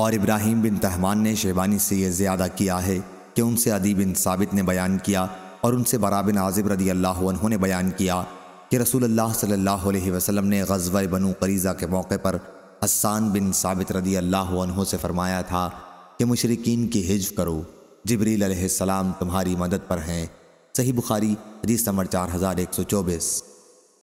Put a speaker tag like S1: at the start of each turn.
S1: और इब्राहिम बिन तहमान ने शेबानी से यह ज़्यादा किया है कि उनसे अदी बिन साबित ने बयान किया और उनसे बरा बिन आज़िब रदी अल्लाह ने बयान किया कि रसूल अल्लाह सल्लल्लाहु अलैहि वसल्लम ने गजवा बनु करीज़ा के मौके पर हसान बिन साबित रदी अल्लाह से फरमाया था कि मशरकिन की हिज करो जबरील सलाम तुम्हारी मदद पर हैं सही बुखारी हदीस नंबर चार हज़ार एक सौ चौबीस